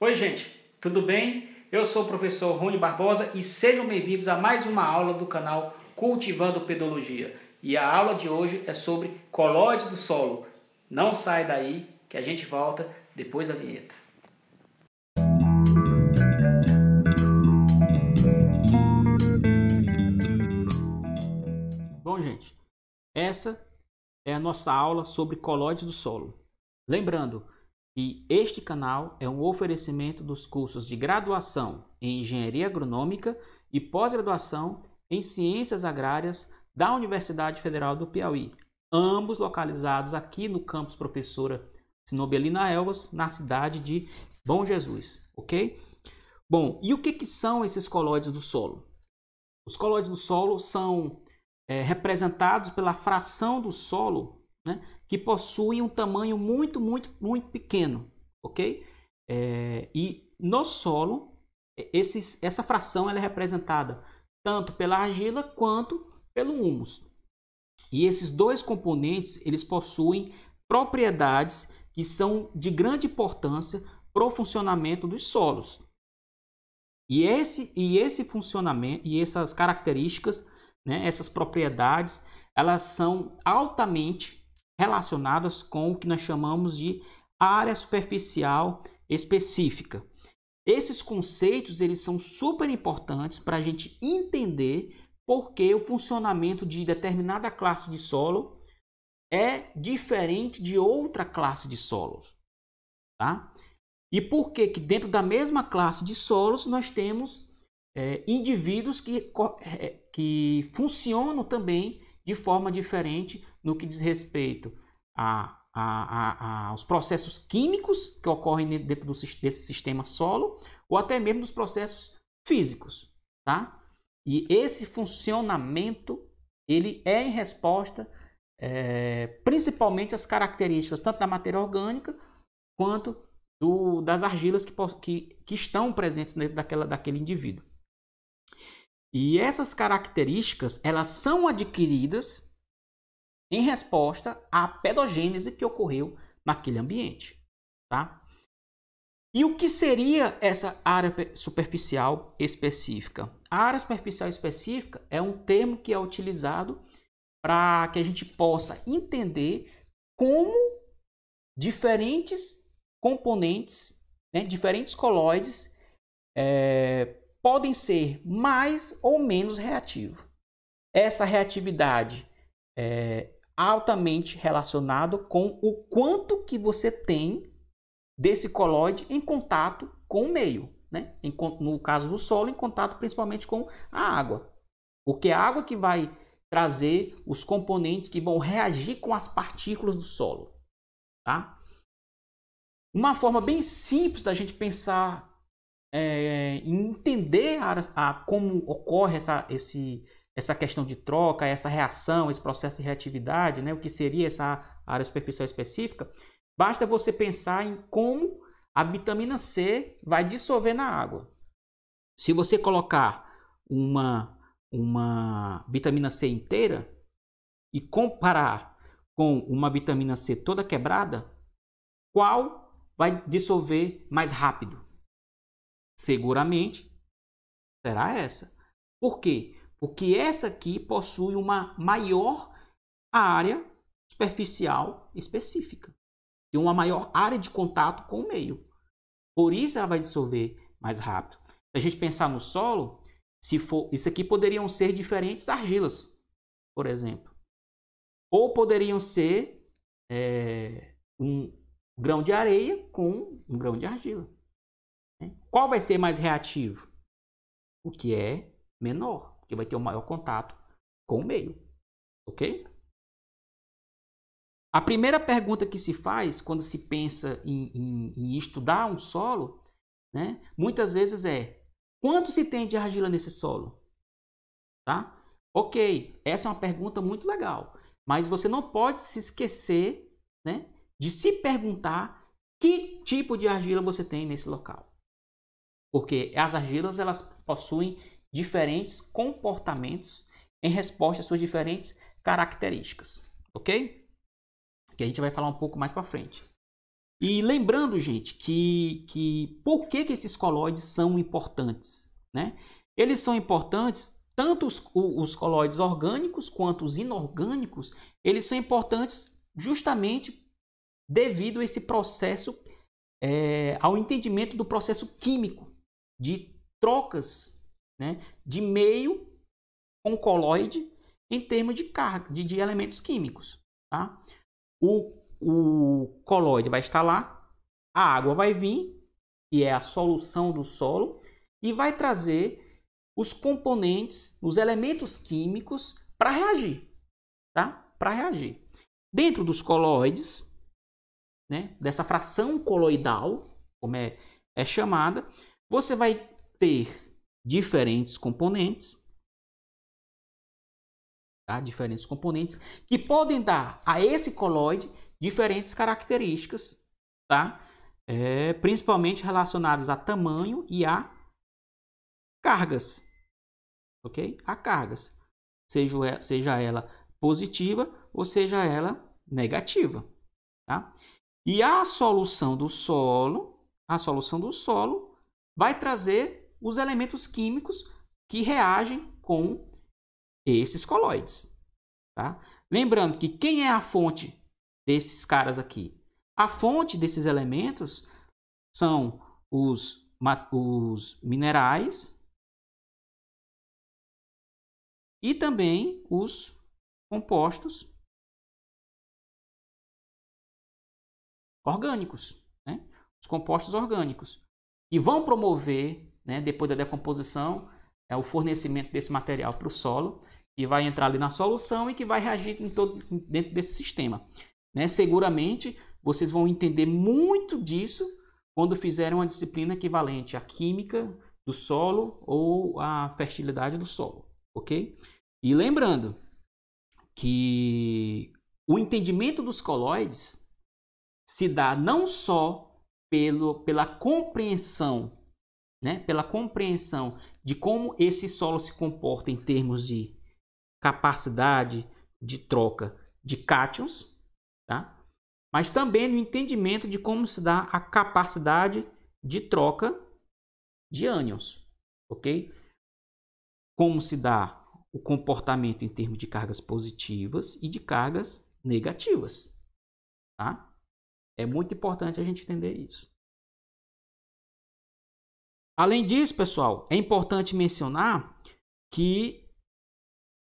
Oi, gente, tudo bem? Eu sou o professor Rony Barbosa e sejam bem-vindos a mais uma aula do canal Cultivando Pedologia. E a aula de hoje é sobre colóides do solo. Não sai daí que a gente volta depois da vinheta. Bom, gente, essa é a nossa aula sobre colóides do solo. Lembrando, e este canal é um oferecimento dos cursos de graduação em Engenharia Agronômica e pós-graduação em Ciências Agrárias da Universidade Federal do Piauí, ambos localizados aqui no campus Professora Sinobelina Elvas, na cidade de Bom Jesus, ok? Bom, e o que, que são esses colóides do solo? Os colóides do solo são é, representados pela fração do solo né, que possuem um tamanho muito, muito, muito pequeno, ok? É, e no solo, é, esses, essa fração ela é representada tanto pela argila quanto pelo humus. E esses dois componentes, eles possuem propriedades que são de grande importância para o funcionamento dos solos. E esse, e esse funcionamento e essas características, né, essas propriedades, elas são altamente relacionadas com o que nós chamamos de área superficial específica. Esses conceitos eles são super importantes para a gente entender por que o funcionamento de determinada classe de solo é diferente de outra classe de solos, tá? E por que que dentro da mesma classe de solos nós temos é, indivíduos que, é, é, que funcionam também de forma diferente no que diz respeito a, a, a, aos processos químicos que ocorrem dentro do, desse sistema solo, ou até mesmo dos processos físicos, tá? E esse funcionamento ele é em resposta é, principalmente às características tanto da matéria orgânica quanto do, das argilas que, que, que estão presentes dentro daquela, daquele indivíduo. E essas características elas são adquiridas em resposta à pedogênese que ocorreu naquele ambiente. Tá? E o que seria essa área superficial específica? A área superficial específica é um termo que é utilizado para que a gente possa entender como diferentes componentes, né, diferentes colóides é, podem ser mais ou menos reativos. Essa reatividade é, altamente relacionado com o quanto que você tem desse colóide em contato com o meio, né? no caso do solo, em contato principalmente com a água. Porque é a água que vai trazer os componentes que vão reagir com as partículas do solo. Tá? Uma forma bem simples da gente pensar é, entender a, a, como ocorre essa, esse, essa questão de troca, essa reação, esse processo de reatividade, né, o que seria essa área superficial específica, basta você pensar em como a vitamina C vai dissolver na água. Se você colocar uma, uma vitamina C inteira e comparar com uma vitamina C toda quebrada, qual vai dissolver mais rápido? Seguramente será essa. Por quê? porque essa aqui possui uma maior área superficial específica e uma maior área de contato com o meio. Por isso ela vai dissolver mais rápido. Se a gente pensar no solo, se for, isso aqui poderiam ser diferentes argilas, por exemplo. Ou poderiam ser é, um grão de areia com um grão de argila. Né? Qual vai ser mais reativo? O que é menor que vai ter o maior contato com o meio. Ok? A primeira pergunta que se faz quando se pensa em, em, em estudar um solo, né, muitas vezes é: quanto se tem de argila nesse solo? Tá? Ok, essa é uma pergunta muito legal, mas você não pode se esquecer né, de se perguntar que tipo de argila você tem nesse local. Porque as argilas elas possuem diferentes comportamentos em resposta às suas diferentes características, ok? Que a gente vai falar um pouco mais para frente. E lembrando, gente, que, que por que, que esses colóides são importantes? Né? Eles são importantes, tanto os, os colóides orgânicos quanto os inorgânicos, eles são importantes justamente devido a esse processo, é, ao entendimento do processo químico de trocas né, de meio com coloide em termos de carga, de, de elementos químicos. Tá? O, o coloide vai estar lá, a água vai vir, que é a solução do solo, e vai trazer os componentes, os elementos químicos para reagir. Tá? Para reagir. Dentro dos coloides, né, dessa fração coloidal, como é, é chamada, você vai ter diferentes componentes, tá? diferentes componentes que podem dar a esse coloide diferentes características, tá? É, principalmente relacionadas a tamanho e a cargas, ok? A cargas, seja, seja ela positiva ou seja ela negativa, tá? E a solução do solo, a solução do solo vai trazer os elementos químicos que reagem com esses colóides. Tá? Lembrando que quem é a fonte desses caras aqui? A fonte desses elementos são os, os minerais e também os compostos orgânicos, né? os compostos orgânicos, que vão promover né, depois da decomposição, é o fornecimento desse material para o solo, que vai entrar ali na solução e que vai reagir em todo, dentro desse sistema. Né? Seguramente vocês vão entender muito disso quando fizerem uma disciplina equivalente à química do solo ou à fertilidade do solo, ok? E lembrando que o entendimento dos colóides se dá não só pelo, pela compreensão né, pela compreensão de como esse solo se comporta em termos de capacidade de troca de cátions, tá? mas também no entendimento de como se dá a capacidade de troca de ânions, ok? Como se dá o comportamento em termos de cargas positivas e de cargas negativas, tá? É muito importante a gente entender isso. Além disso, pessoal, é importante mencionar que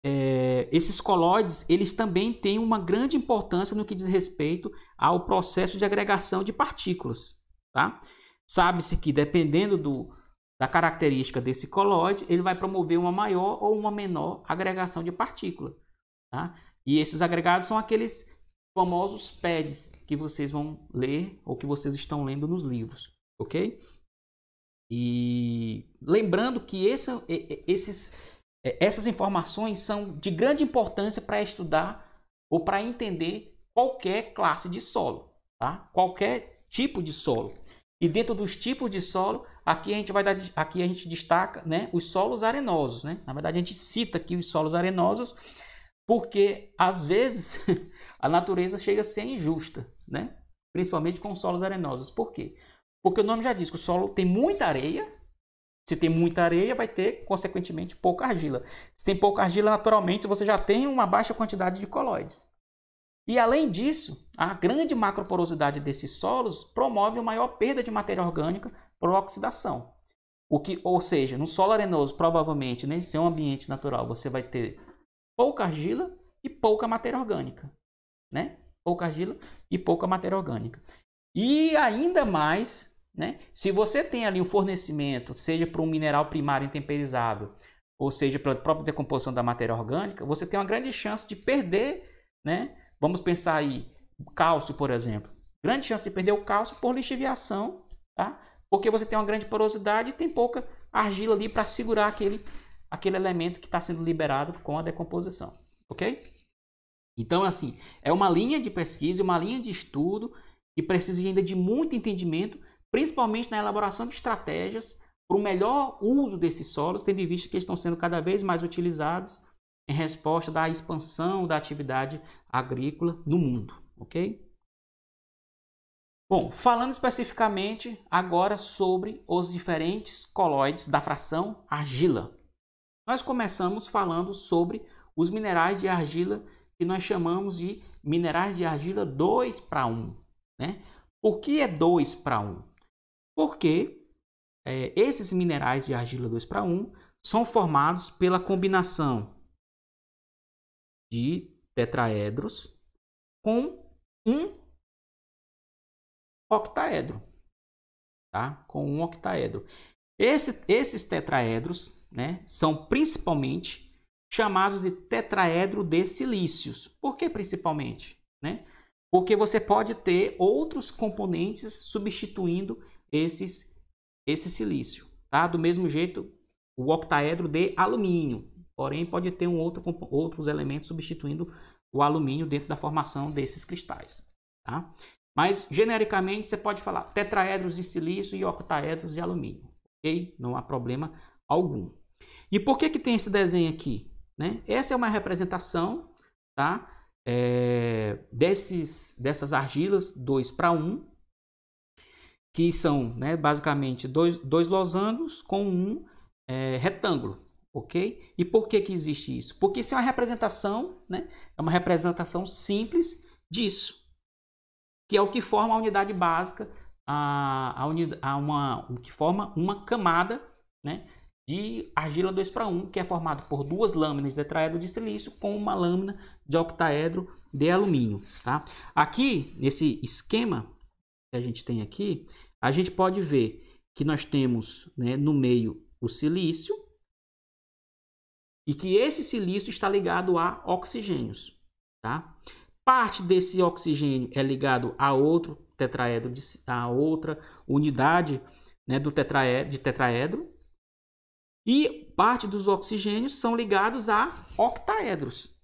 é, esses colóides eles também têm uma grande importância no que diz respeito ao processo de agregação de partículas. Tá? Sabe-se que dependendo do, da característica desse colóide, ele vai promover uma maior ou uma menor agregação de partícula. Tá? E esses agregados são aqueles famosos PEDs que vocês vão ler ou que vocês estão lendo nos livros, ok? E lembrando que esse, esses, é, essas informações são de grande importância para estudar ou para entender qualquer classe de solo, tá? qualquer tipo de solo. E dentro dos tipos de solo, aqui a gente vai dar, aqui a gente destaca né, os solos arenosos. Né? Na verdade, a gente cita aqui os solos arenosos porque às vezes a natureza chega a ser injusta, né? principalmente com solos arenosos. Por quê? Porque o nome já diz que o solo tem muita areia. Se tem muita areia, vai ter, consequentemente, pouca argila. Se tem pouca argila, naturalmente, você já tem uma baixa quantidade de colóides. E além disso, a grande macroporosidade desses solos promove uma maior perda de matéria orgânica por oxidação. O que, ou seja, no solo arenoso, provavelmente, nesse né, um ambiente natural, você vai ter pouca argila e pouca matéria orgânica. Né? Pouca argila e pouca matéria orgânica. E ainda mais né? Se você tem ali um fornecimento, seja para um mineral primário intemperizável, ou seja, pela própria decomposição da matéria orgânica, você tem uma grande chance de perder, né? Vamos pensar aí, cálcio, por exemplo. Grande chance de perder o cálcio por lixiviação, tá? Porque você tem uma grande porosidade e tem pouca argila ali para segurar aquele, aquele elemento que está sendo liberado com a decomposição, ok? Então, assim, é uma linha de pesquisa, uma linha de estudo que precisa ainda de muito entendimento principalmente na elaboração de estratégias para o melhor uso desses solos, tendo em vista que estão sendo cada vez mais utilizados em resposta da expansão da atividade agrícola no mundo, ok? Bom, falando especificamente agora sobre os diferentes colóides da fração argila. Nós começamos falando sobre os minerais de argila que nós chamamos de minerais de argila 2 para 1. Né? Por que é 2 para 1? porque é, esses minerais de argila 2 para 1 são formados pela combinação de tetraedros com um octaedro, tá? Com um octaedro. Esse, esses tetraedros, né, são principalmente chamados de tetraedro de silícios. Por que principalmente, né? Porque você pode ter outros componentes substituindo esses, esse silício. Tá? Do mesmo jeito, o octaedro de alumínio. Porém, pode ter um outro, outros elementos substituindo o alumínio dentro da formação desses cristais. Tá? Mas, genericamente, você pode falar tetraedros de silício e octaedros de alumínio. Ok? Não há problema algum. E por que, que tem esse desenho aqui? Né? Essa é uma representação tá? É, desses, dessas argilas 2 para 1, um, que são né, basicamente dois, dois losangos com um é, retângulo, ok? E por que, que existe isso? Porque isso é uma representação, né, é uma representação simples disso, que é o que forma a unidade básica, a, a, unida, a uma, que forma uma camada né, de argila 2 para 1, que é formado por duas lâminas de tetraedro de silício com uma lâmina de octaedro de alumínio. Tá? Aqui, nesse esquema, que a gente tem aqui, a gente pode ver que nós temos né, no meio o silício e que esse silício está ligado a oxigênios. Tá? Parte desse oxigênio é ligado a outro tetraedro, de, a outra unidade né, do tetraedro, de tetraedro. E parte dos oxigênios são ligados a octaedros.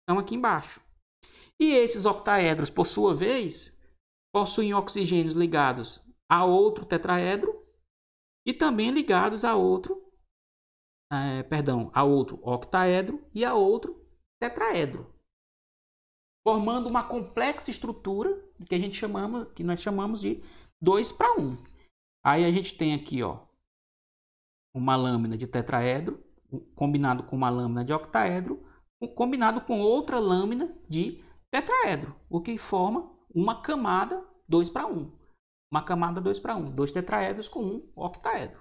Estão aqui embaixo. E esses octaedros, por sua vez, possuem oxigênios ligados a outro tetraedro e também ligados a outro, é, perdão, a outro octaedro e a outro tetraedro, formando uma complexa estrutura que a gente chamamos, que nós chamamos de 2 para 1. Aí a gente tem aqui, ó, uma lâmina de tetraedro combinado com uma lâmina de octaedro, combinado com outra lâmina de tetraedro, o que forma uma camada 2 para 1. Uma camada 2 para 1. Dois tetraedros com um octaedro.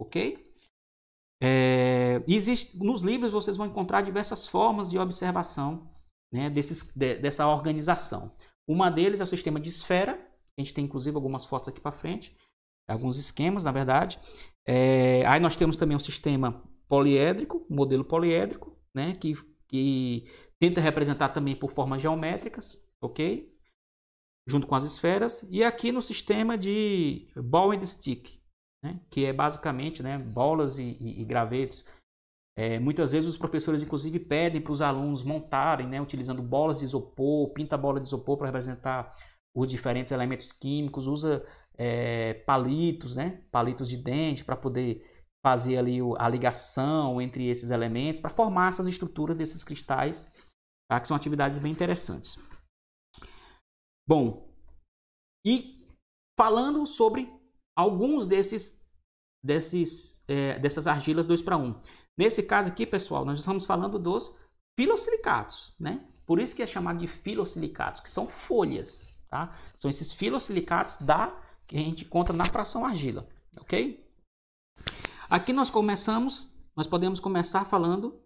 Ok? É, existe, nos livros vocês vão encontrar diversas formas de observação né, desses, de, dessa organização. Uma deles é o sistema de esfera. A gente tem inclusive algumas fotos aqui para frente, alguns esquemas, na verdade. É, aí nós temos também o um sistema poliédrico, modelo poliédrico, né, que, que tenta representar também por formas geométricas, ok? junto com as esferas, e aqui no sistema de ball and stick, né? que é basicamente né, bolas e, e, e gravetos. É, muitas vezes os professores, inclusive, pedem para os alunos montarem, né, utilizando bolas de isopor, pinta a bola de isopor para representar os diferentes elementos químicos, usa é, palitos, né, palitos de dente para poder fazer ali a ligação entre esses elementos, para formar essas estruturas desses cristais, tá, que são atividades bem interessantes. Bom, e falando sobre alguns desses, desses é, dessas argilas 2 para 1. Nesse caso aqui, pessoal, nós estamos falando dos filosilicatos, né? Por isso que é chamado de filosilicatos, que são folhas, tá? São esses filosilicatos da que a gente encontra na fração argila, ok? Aqui nós começamos, nós podemos começar falando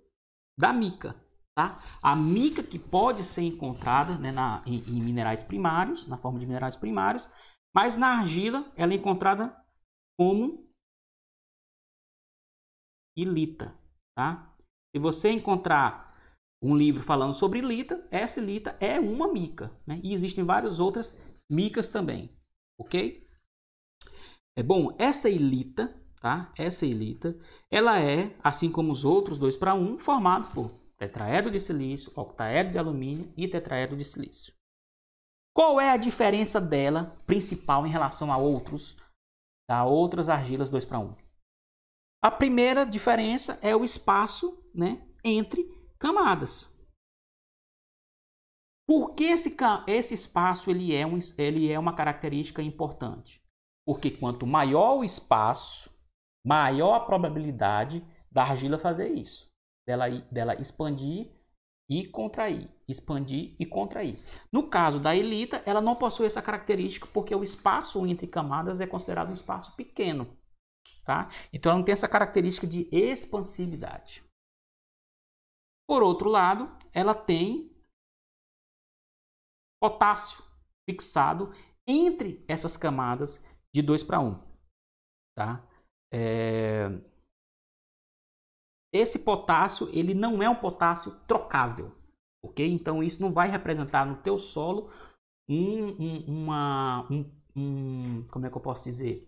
da mica, Tá? A mica que pode ser encontrada né, na, em, em, minerais primários, na forma de minerais primários, mas na argila ela é encontrada como ilita. Tá? Se você encontrar um livro falando sobre ilita, essa ilita é uma mica. Né? E existem várias outras micas também. Ok? É bom, essa ilita, tá? Essa ilita, ela é, assim como os outros dois para um, formado por tetraedro de silício, octaedro de alumínio e tetraedro de silício. Qual é a diferença dela principal em relação a outros, a outras argilas 2 para 1? A primeira diferença é o espaço né, entre camadas. Por que esse, esse espaço ele é, um, ele é uma característica importante? Porque quanto maior o espaço, maior a probabilidade da argila fazer isso dela, dela expandir e contrair, expandir e contrair. No caso da elita, ela não possui essa característica porque o espaço entre camadas é considerado um espaço pequeno, tá? Então ela não tem essa característica de expansividade. Por outro lado, ela tem potássio fixado entre essas camadas de 2 para 1, um, tá? É... Esse potássio, ele não é um potássio trocável, ok? Então, isso não vai representar no teu solo um, um, uma, um, um como é que eu posso dizer?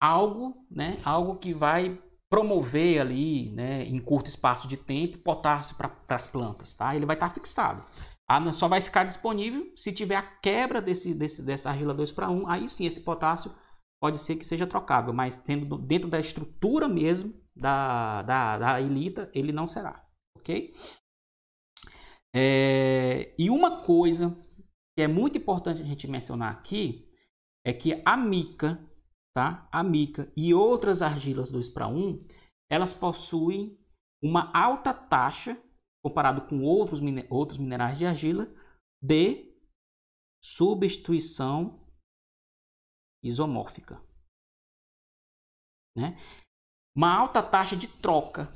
Algo, né? Algo que vai promover ali, né, em curto espaço de tempo, potássio para as plantas, tá? Ele vai estar tá fixado. Ah, só vai ficar disponível se tiver a quebra desse, desse dessa argila 2 para 1, aí sim esse potássio pode ser que seja trocável, mas tendo dentro da estrutura mesmo, da, da, da Elita, ele não será, ok? É, e uma coisa que é muito importante a gente mencionar aqui é que a mica, tá? A mica e outras argilas 2 para 1, elas possuem uma alta taxa comparado com outros, outros minerais de argila de substituição isomórfica. Né? uma alta taxa de troca,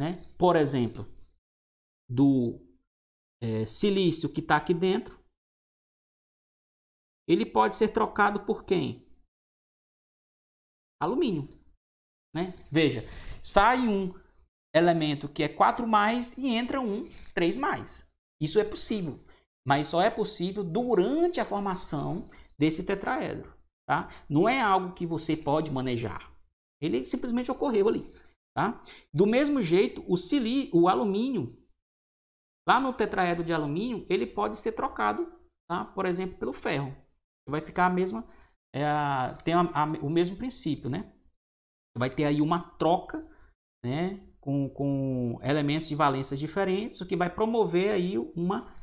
né? Por exemplo, do é, silício que está aqui dentro, ele pode ser trocado por quem? Alumínio, né? Veja, sai um elemento que é 4 mais e entra um 3 mais. Isso é possível, mas só é possível durante a formação desse tetraedro, tá? Não é algo que você pode manejar. Ele simplesmente ocorreu ali. Tá? Do mesmo jeito, o, sili, o alumínio, lá no tetraedro de alumínio, ele pode ser trocado, tá? por exemplo, pelo ferro. Vai ficar a mesma, é, tem a, a, o mesmo princípio, né? Vai ter aí uma troca, né? Com, com elementos de valências diferentes, o que vai promover aí uma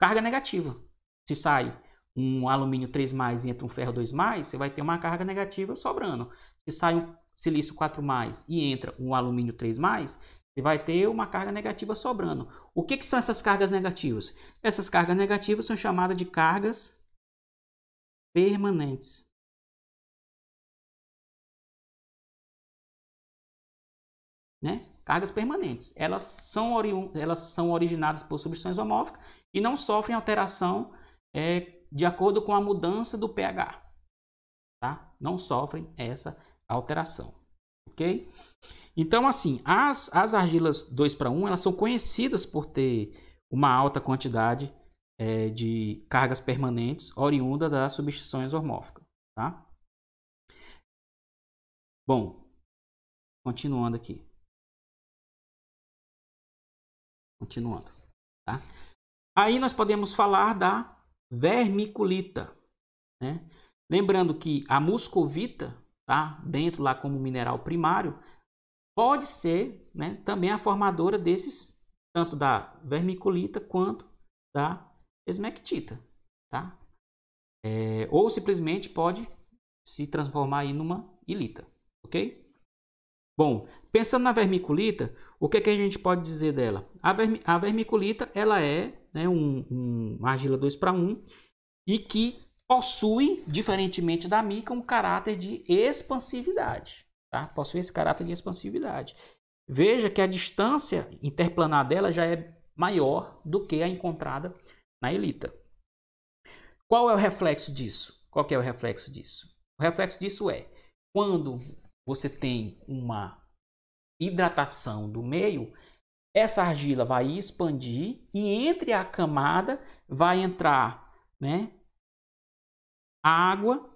carga negativa. Se sai um alumínio 3 mais e entra um ferro 2 mais, você vai ter uma carga negativa sobrando. Se sai um silício 4 e entra um alumínio 3 você vai ter uma carga negativa sobrando. O que, que são essas cargas negativas? Essas cargas negativas são chamadas de cargas permanentes. Né? Cargas permanentes. Elas são, elas são originadas por substâncias homóficas e não sofrem alteração é, de acordo com a mudança do pH. Tá? Não sofrem essa alteração, ok? Então, assim, as, as argilas 2 para 1, elas são conhecidas por ter uma alta quantidade é, de cargas permanentes oriunda da substituição isomórfica, tá? Bom, continuando aqui. Continuando, tá? Aí nós podemos falar da vermiculita, né? Lembrando que a muscovita tá? dentro lá como mineral primário, pode ser né, também a formadora desses, tanto da vermiculita quanto da esmectita. Tá? É, ou simplesmente pode se transformar em uma ilita, ok? Bom, pensando na vermiculita, o que, é que a gente pode dizer dela? A, vermi a vermiculita ela é né, um, um argila 2 para 1 e que possui, diferentemente da mica, um caráter de expansividade. Tá? Possui esse caráter de expansividade. Veja que a distância interplanar dela já é maior do que a encontrada na elita. Qual é o reflexo disso? Qual é o reflexo disso? O reflexo disso é quando você tem uma hidratação do meio, essa argila vai expandir e entre a camada vai entrar, né, água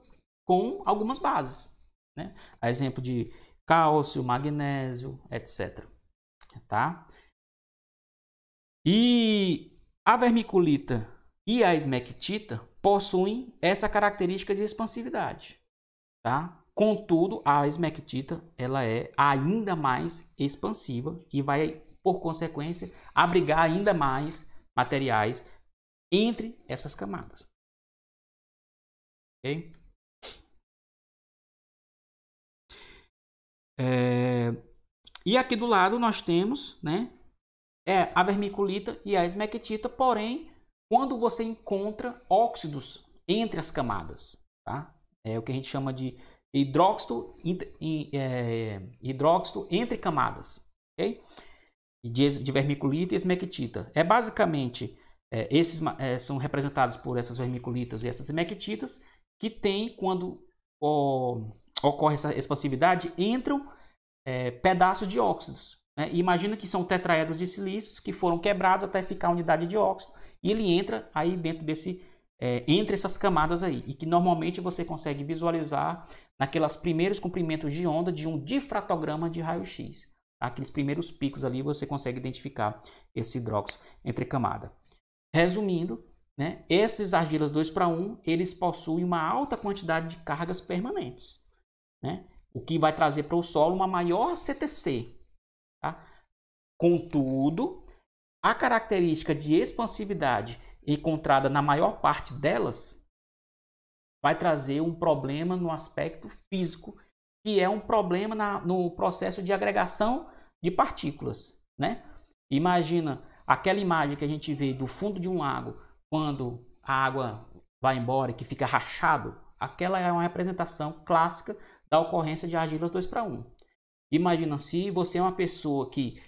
com algumas bases, né? A exemplo de cálcio, magnésio, etc. Tá? E a vermiculita e a esmectita possuem essa característica de expansividade, tá? Contudo, a esmectita ela é ainda mais expansiva e vai, por consequência, abrigar ainda mais materiais entre essas camadas. Ok? É... E aqui do lado nós temos, né? É a vermiculita e a esmectita. porém, quando você encontra óxidos entre as camadas, tá? É o que a gente chama de hidróxido, é, hidróxido entre camadas, ok? De, vermiculita e esmectita. É basicamente, é, esses é, são representados por essas vermiculitas e essas esmectitas que tem quando ó, ocorre essa expansividade, entram é, pedaços de óxidos. Né? imagina que são tetraedros de silícios que foram quebrados até ficar a unidade de óxido e ele entra aí dentro desse é, entre essas camadas aí e que normalmente você consegue visualizar naquelas primeiros comprimentos de onda de um difratograma de raio-x. Tá? Aqueles primeiros picos ali você consegue identificar esse hidróxido entre camada. Resumindo, né? Esses argilas 2 para 1, eles possuem uma alta quantidade de cargas permanentes, né? o que vai trazer para o solo uma maior CTC. Tá? Contudo, a característica de expansividade encontrada na maior parte delas vai trazer um problema no aspecto físico, que é um problema na, no processo de agregação de partículas. Né? Imagina aquela imagem que a gente vê do fundo de um lago quando a água vai embora e que fica rachado, aquela é uma representação clássica da ocorrência de argilas 2 para 1. Imagina se você é uma pessoa que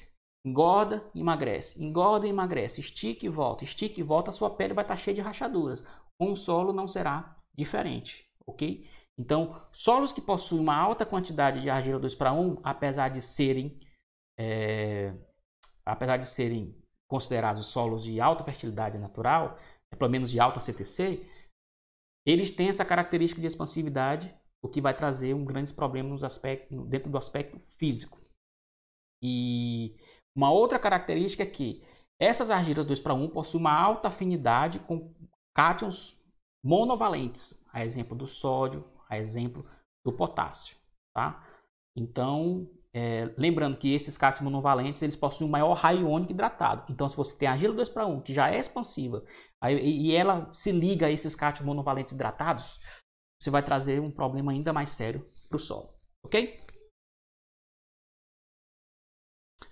engorda, emagrece, engorda, emagrece, estica e volta, estica e volta, a sua pele vai estar cheia de rachaduras. Com o solo não será diferente, ok? Então, solos que possuem uma alta quantidade de argila 2 para 1, apesar de serem é, apesar de serem considerados solos de alta fertilidade natural, pelo menos de alta CTC, eles têm essa característica de expansividade, o que vai trazer um grande problema nos aspectos, dentro do aspecto físico. E uma outra característica é que essas argilas 2 para 1 possuem uma alta afinidade com cátions monovalentes, a exemplo do sódio, a exemplo do potássio. Tá? Então, é, lembrando que esses cátions monovalentes eles possuem um maior raio iônico hidratado. Então, se você tem a argila 2 para 1, que já é expansiva, aí, e ela se liga a esses cátions monovalentes hidratados, você vai trazer um problema ainda mais sério para o solo. Ok?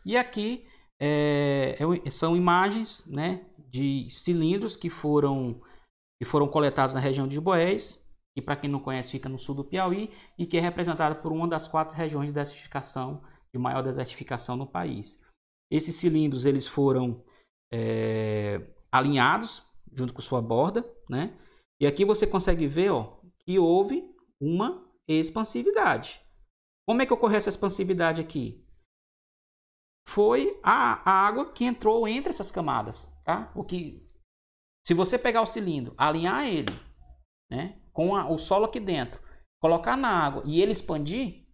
E aqui é, é são imagens né, de cilindros que foram, que foram coletados na região de Boés que para quem não conhece fica no sul do Piauí e que é representada por uma das quatro regiões de desertificação, de maior desertificação no país. Esses cilindros eles foram é, alinhados junto com sua borda, né? E aqui você consegue ver ó, que houve uma expansividade. Como é que ocorreu essa expansividade aqui? Foi a, a água que entrou entre essas camadas, tá? O que, se você pegar o cilindro, alinhar ele, né? com a, o solo aqui dentro, colocar na água e ele expandir,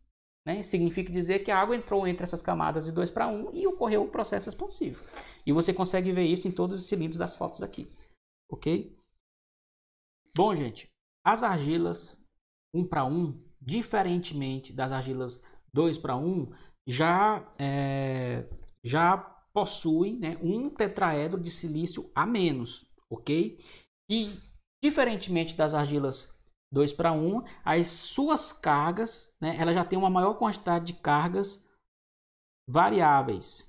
né, significa dizer que a água entrou entre essas camadas de 2 para 1 e ocorreu o um processo expansivo. E você consegue ver isso em todos os cilindros das fotos aqui. Ok? Bom, gente, as argilas 1 para 1, diferentemente das argilas 2 para 1, já, é, já possuem né, um tetraedro de silício a menos, ok? E, diferentemente das argilas 2 para 1, as suas cargas, né, ela já tem uma maior quantidade de cargas variáveis.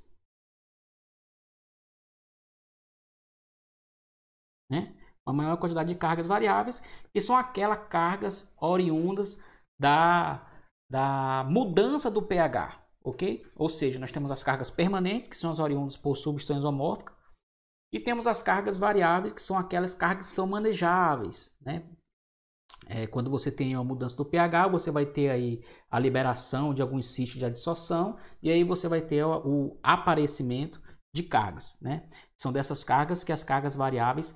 Né? Uma maior quantidade de cargas variáveis, que são aquelas cargas oriundas da, da mudança do pH, ok? Ou seja, nós temos as cargas permanentes, que são as oriundas por substância isomórfica, e temos as cargas variáveis, que são aquelas cargas que são manejáveis, né? É, quando você tem uma mudança do pH, você vai ter aí a liberação de alguns sítios de adsorção e aí você vai ter o, o aparecimento de cargas, né? São dessas cargas que as cargas variáveis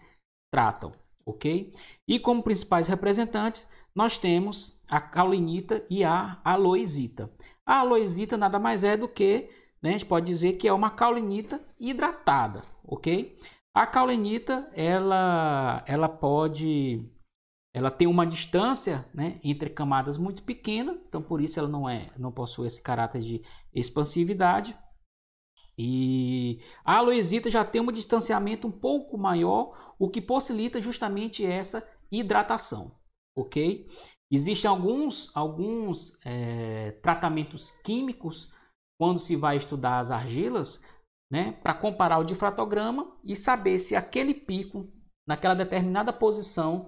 tratam, ok? E como principais representantes, nós temos a caulinita e a aloesita. A aloesita nada mais é do que, né, a gente pode dizer que é uma caulinita hidratada, ok? A caulinita, ela, ela pode ela tem uma distância né, entre camadas muito pequena, então por isso ela não é, não possui esse caráter de expansividade. E a aloesita já tem um distanciamento um pouco maior, o que possibilita justamente essa hidratação, ok? Existem alguns, alguns é, tratamentos químicos quando se vai estudar as argilas, né, para comparar o difratograma e saber se aquele pico, naquela determinada posição,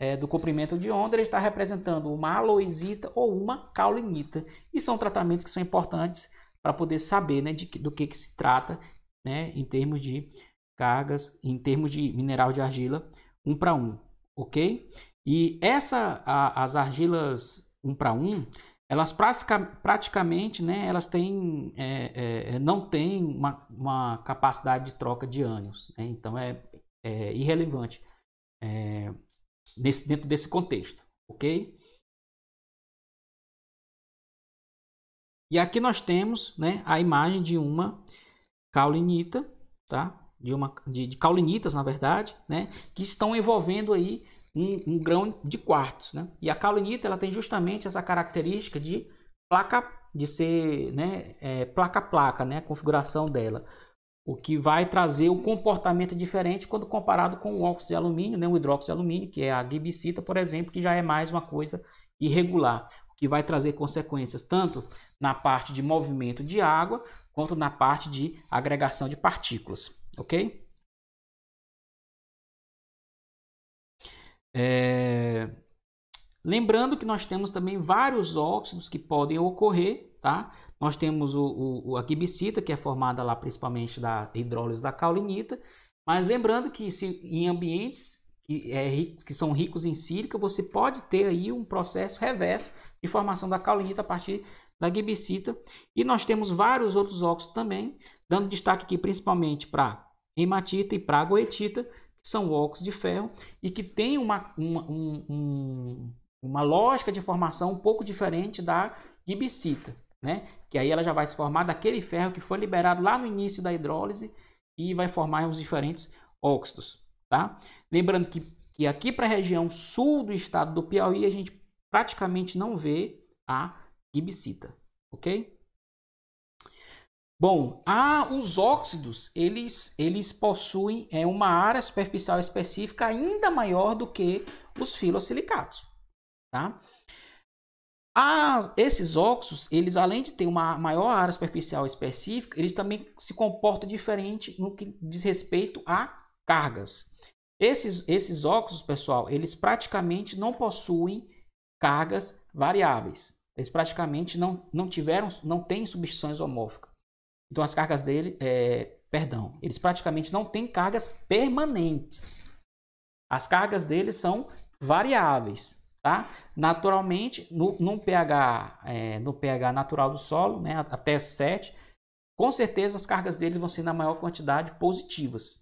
é, do comprimento de onda, ele está representando uma aloisita ou uma caulinita. E são tratamentos que são importantes para poder saber né, de, do que, que se trata né, em termos de cargas, em termos de mineral de argila um para um, ok? E essa, a, as argilas um para um, elas pratica, praticamente, né, elas têm, é, é, é, não têm uma, uma, capacidade de troca de ânions, né? então é, é irrelevante é, nesse, dentro desse contexto, ok? E aqui nós temos né, a imagem de uma caulinita, tá? De, uma, de, de caulinitas, na verdade, né? Que estão envolvendo aí um, um grão de quartzo, né? E a caulinita, ela tem justamente essa característica de placa, de ser, né? É, placa-placa, né? A configuração dela o que vai trazer um comportamento diferente quando comparado com o óxido de alumínio, né, o hidróxido de alumínio, que é a gibicita, por exemplo, que já é mais uma coisa irregular, o que vai trazer consequências tanto na parte de movimento de água quanto na parte de agregação de partículas, ok? É... Lembrando que nós temos também vários óxidos que podem ocorrer, tá? Nós temos o, o, o que é formada lá principalmente da hidrólise da caulinita, mas lembrando que se, em ambientes que, é, que são ricos em sílica, você pode ter aí um processo reverso de formação da caulinita a partir da gibicita. E nós temos vários outros óxidos também, dando destaque aqui principalmente para hematita e para goetita, que são óxidos de ferro e que tem uma, uma, um, um, uma lógica de formação um pouco diferente da gibicita né? Que aí ela já vai se formar daquele ferro que foi liberado lá no início da hidrólise e vai formar os diferentes óxidos, tá? Lembrando que, que aqui para a região sul do estado do Piauí a gente praticamente não vê a gibicita, ok? Bom, ah, os óxidos, eles, eles possuem é, uma área superficial específica ainda maior do que os filosilicatos, tá? A, esses óxidos, eles além de ter uma maior área superficial específica, eles também se comportam diferente no que diz respeito a cargas. Esses, esses óxidos, pessoal, eles praticamente não possuem cargas variáveis. Eles praticamente não, não tiveram, não têm substituições homórficas. Então as cargas dele, é, perdão, eles praticamente não têm cargas permanentes. As cargas deles são variáveis tá? Naturalmente, no, no pH, é, no pH natural do solo, né, até 7, com certeza as cargas deles vão ser na maior quantidade positivas.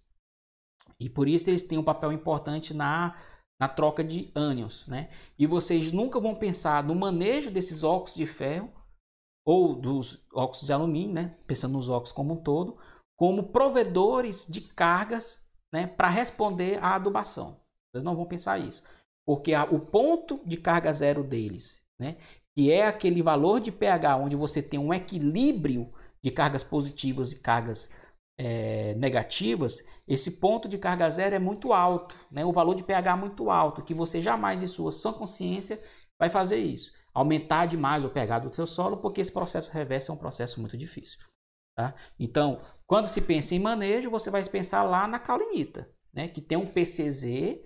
E por isso eles têm um papel importante na, na troca de ânions, né? E vocês nunca vão pensar no manejo desses óxidos de ferro ou dos óxidos de alumínio, né? Pensando nos óxidos como um todo, como provedores de cargas, né, para responder à adubação. Vocês não vão pensar isso. Porque a, o ponto de carga zero deles, né, que é aquele valor de pH onde você tem um equilíbrio de cargas positivas e cargas é, negativas, esse ponto de carga zero é muito alto, né? o valor de pH é muito alto, que você jamais em sua sã consciência vai fazer isso. Aumentar demais o pH do seu solo, porque esse processo reverso é um processo muito difícil. Tá? Então, quando se pensa em manejo, você vai pensar lá na calinita, né? que tem um PCZ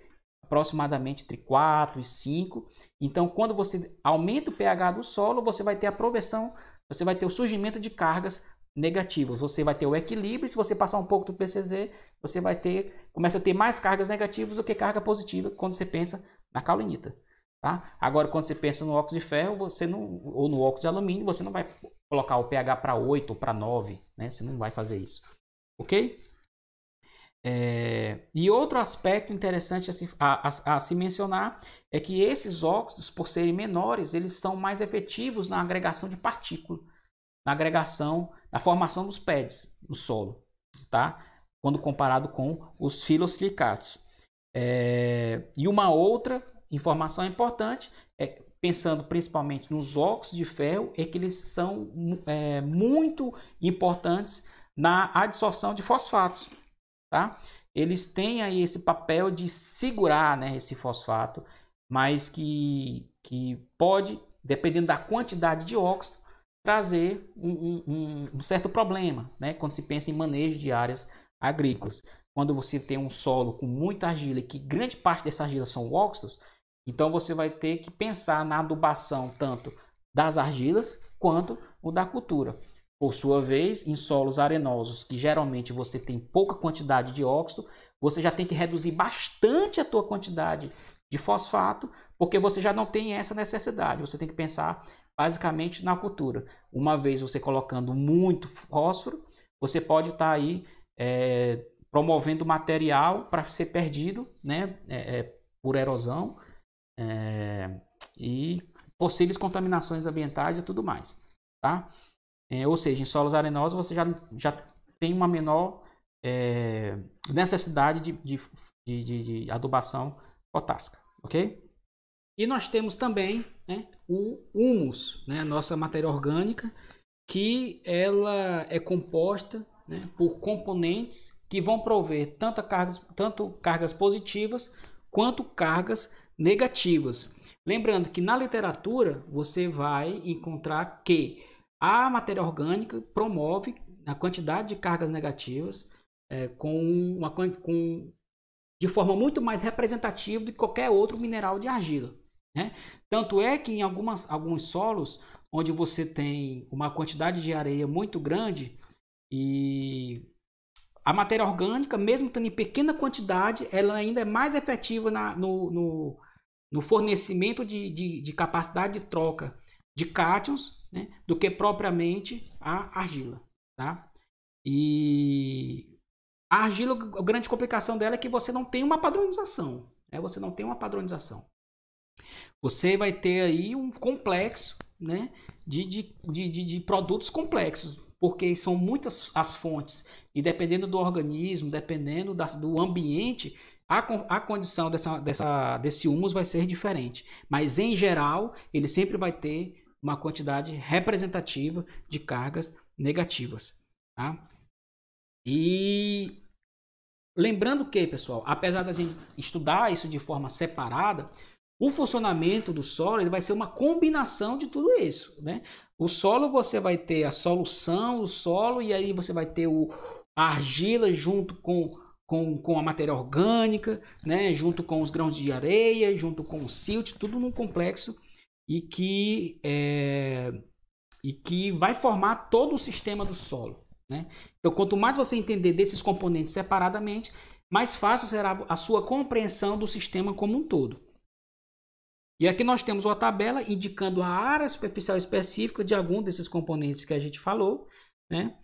aproximadamente entre 4 e 5. Então, quando você aumenta o pH do solo, você vai ter a progressão, você vai ter o surgimento de cargas negativas. Você vai ter o equilíbrio. Se você passar um pouco do PCZ, você vai ter, começa a ter mais cargas negativas do que carga positiva quando você pensa na calinita. Tá? Agora, quando você pensa no óxido de ferro, você não, ou no óxido de alumínio, você não vai colocar o pH para 8 ou para 9, né? Você não vai fazer isso. OK? É, e outro aspecto interessante a se, a, a, a se, mencionar é que esses óxidos, por serem menores, eles são mais efetivos na agregação de partículas, na agregação, na formação dos pads no solo, tá? quando comparado com os filosilicatos. É, e uma outra informação importante, é, pensando principalmente nos óxidos de ferro, é que eles são é, muito importantes na adsorção de fosfatos tá? Eles têm aí esse papel de segurar, né, esse fosfato, mas que, que pode, dependendo da quantidade de óxido, trazer um, um, um certo problema, né, quando se pensa em manejo de áreas agrícolas. Quando você tem um solo com muita argila e que grande parte dessa argila são óxidos, então você vai ter que pensar na adubação tanto das argilas quanto o da cultura. Por sua vez, em solos arenosos, que geralmente você tem pouca quantidade de óxido, você já tem que reduzir bastante a tua quantidade de fosfato, porque você já não tem essa necessidade. Você tem que pensar basicamente na cultura. Uma vez você colocando muito fósforo, você pode estar tá aí é, promovendo material para ser perdido né, é, é, por erosão e possíveis contaminações ambientais e tudo mais. Tá? É, ou seja, em solos arenosos você já, já tem uma menor é, necessidade de, de, de, de, adubação potássica, ok? E nós temos também né, o humus, né, nossa matéria orgânica, que ela é composta né, por componentes que vão prover tanto cargas, tanto cargas positivas quanto cargas negativas. Lembrando que na literatura você vai encontrar que a matéria orgânica promove a quantidade de cargas negativas é, com uma, com, de forma muito mais representativa do que qualquer outro mineral de argila. Né? Tanto é que em algumas, alguns solos onde você tem uma quantidade de areia muito grande e a matéria orgânica, mesmo tendo em pequena quantidade, ela ainda é mais efetiva na, no, no, no, fornecimento de, de, de, capacidade de troca de cátions né, do que propriamente a argila, tá? E a argila, a grande complicação dela é que você não tem uma padronização, né? Você não tem uma padronização. Você vai ter aí um complexo, né, de, de, de, de produtos complexos, porque são muitas as fontes e dependendo do organismo, dependendo da, do ambiente, a, condição dessa, dessa, desse humus vai ser diferente. Mas, em geral, ele sempre vai ter uma quantidade representativa de cargas negativas. Tá? E lembrando que, pessoal, apesar da gente estudar isso de forma separada, o funcionamento do solo ele vai ser uma combinação de tudo isso. Né? O solo você vai ter a solução, o solo, e aí você vai ter o, a argila junto com, com, com a matéria orgânica, né? junto com os grãos de areia, junto com o silt, tudo num complexo e que, é, e que vai formar todo o sistema do solo. Né? Então, quanto mais você entender desses componentes separadamente, mais fácil será a sua compreensão do sistema como um todo. E aqui nós temos uma tabela indicando a área superficial específica de algum desses componentes que a gente falou. Né?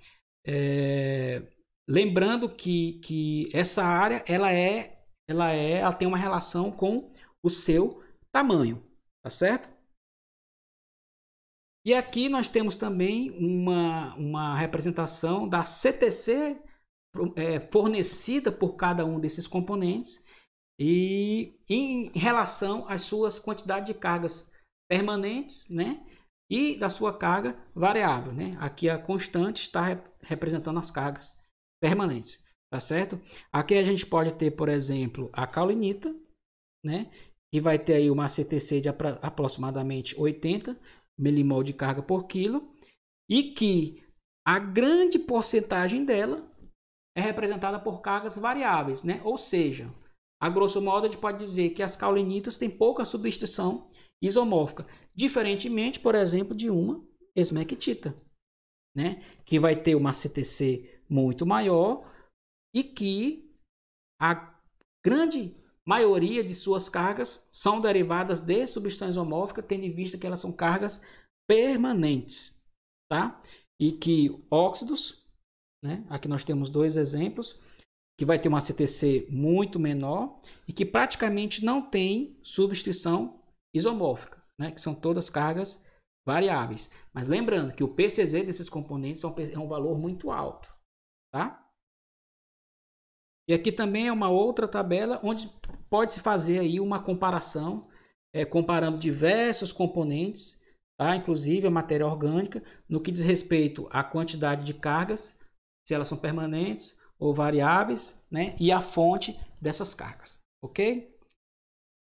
É, lembrando que, que essa área ela é, ela é, ela tem uma relação com o seu tamanho, tá certo? E aqui nós temos também uma, uma representação da CTC é, fornecida por cada um desses componentes e em relação às suas quantidades de cargas permanentes, né? E da sua carga variável, né? Aqui a constante está rep representando as cargas permanentes, tá certo? Aqui a gente pode ter, por exemplo, a caulinita, né? Que vai ter aí uma CTC de apro aproximadamente 80 milimol de carga por quilo e que a grande porcentagem dela é representada por cargas variáveis, né? Ou seja, a grosso modo a gente pode dizer que as caulinitas têm pouca substituição isomórfica, diferentemente, por exemplo, de uma esmectita, né? Que vai ter uma CTC muito maior e que a grande maioria de suas cargas são derivadas de substância isomórfica, tendo em vista que elas são cargas permanentes, tá? E que óxidos, né? Aqui nós temos dois exemplos que vai ter uma CTC muito menor e que praticamente não tem substituição isomórfica, né? Que são todas cargas variáveis. Mas lembrando que o PCZ desses componentes é, é um valor muito alto, tá? E aqui também é uma outra tabela onde pode-se fazer aí uma comparação, é, comparando diversos componentes, tá? inclusive a matéria orgânica, no que diz respeito à quantidade de cargas, se elas são permanentes ou variáveis, né? e a fonte dessas cargas. Ok?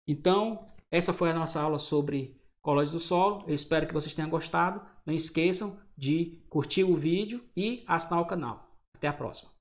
Então, essa foi a nossa aula sobre colóides do solo. Eu espero que vocês tenham gostado. Não esqueçam de curtir o vídeo e assinar o canal. Até a próxima.